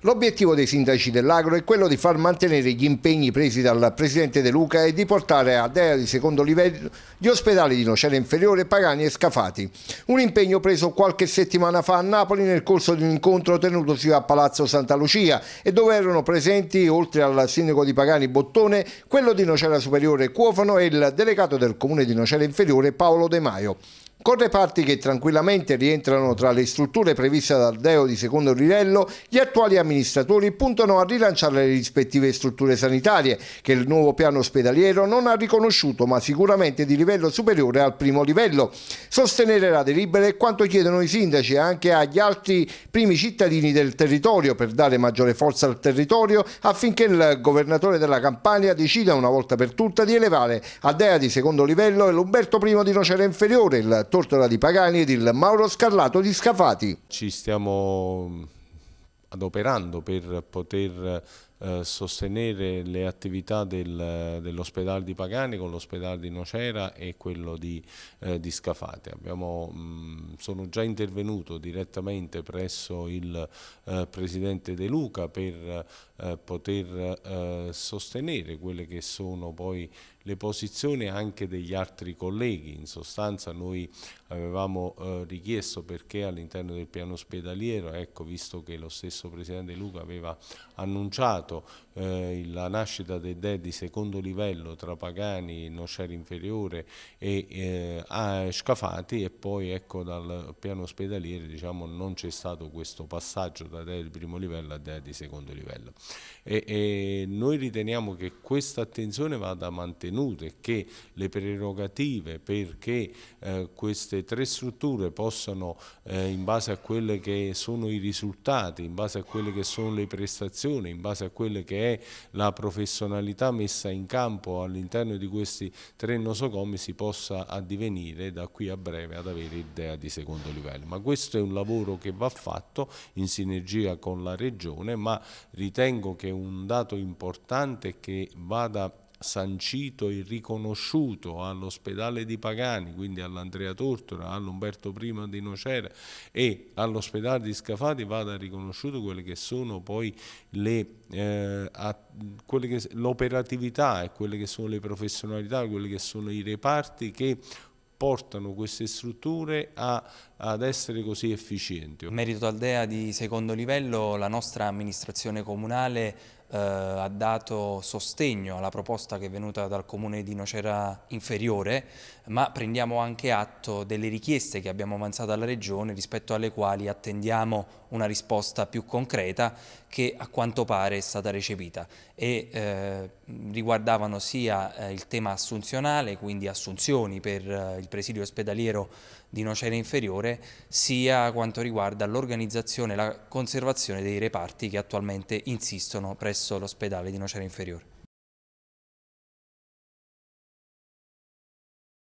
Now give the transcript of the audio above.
L'obiettivo dei sindaci dell'Agro è quello di far mantenere gli impegni presi dal presidente De Luca e di portare a Dea di secondo livello gli ospedali di Nocera Inferiore, Pagani e Scafati. Un impegno preso qualche settimana fa a Napoli nel corso di un incontro tenutosi a Palazzo Santa Lucia e dove erano presenti, oltre al sindaco di Pagani Bottone, quello di Nocera Superiore Cuofano e il delegato del comune di Nocera Inferiore Paolo De Maio. Con reparti che tranquillamente rientrano tra le strutture previste dal DEO di secondo livello, gli attuali amministratori puntano a rilanciare le rispettive strutture sanitarie che il nuovo piano ospedaliero non ha riconosciuto ma sicuramente di livello superiore al primo livello. Sostenere la delibera è quanto chiedono i sindaci e anche agli altri primi cittadini del territorio per dare maggiore forza al territorio affinché il governatore della Campania decida una volta per tutta di elevare a DEA di secondo livello l'Umberto I di Nocera Inferiore, il Tortora di Pagani ed il Mauro Scarlato di Scafati. Ci stiamo adoperando per poter eh, sostenere le attività del, dell'ospedale di Pagani con l'ospedale di Nocera e quello di, eh, di Scafate. Abbiamo, mh, sono già intervenuto direttamente presso il eh, Presidente De Luca per eh, poter eh, sostenere quelle che sono poi le posizioni anche degli altri colleghi. In sostanza noi avevamo eh, richiesto perché all'interno del piano ospedaliero, ecco, visto che lo stesso Presidente Luca aveva annunciato passato, eh, la nascita dei dei di secondo livello tra Pagani, Noscere Inferiore e eh, ah, Scafati e poi ecco dal piano ospedaliere diciamo, non c'è stato questo passaggio da dei di primo livello a dei di secondo livello. E, e noi riteniamo che questa attenzione vada mantenuta e che le prerogative perché eh, queste tre strutture possano eh, in base a quelli che sono i risultati, in base a quelle che sono le prestazioni, in base a quella che è la professionalità messa in campo all'interno di questi tre nosocomi si possa addivenire da qui a breve ad avere idea di secondo livello. Ma questo è un lavoro che va fatto in sinergia con la Regione, ma ritengo che un dato importante che vada sancito e riconosciuto all'ospedale di Pagani, quindi all'Andrea Tortora, all'Umberto I di Nocera e all'ospedale di Scafati vada riconosciuto quelle che sono poi eh, l'operatività eh, e quelle che sono le professionalità, quelli che sono i reparti che portano queste strutture a, ad essere così efficienti. Merito al DEA di secondo livello, la nostra amministrazione comunale eh, ha dato sostegno alla proposta che è venuta dal comune di Nocera Inferiore, ma prendiamo anche atto delle richieste che abbiamo avanzato alla regione rispetto alle quali attendiamo una risposta più concreta che a quanto pare è stata recepita e eh, riguardavano sia eh, il tema assunzionale, quindi assunzioni per eh, il presidio ospedaliero di Nocera Inferiore sia quanto riguarda l'organizzazione e la conservazione dei reparti che attualmente insistono presso l'ospedale di Nocera Inferiore.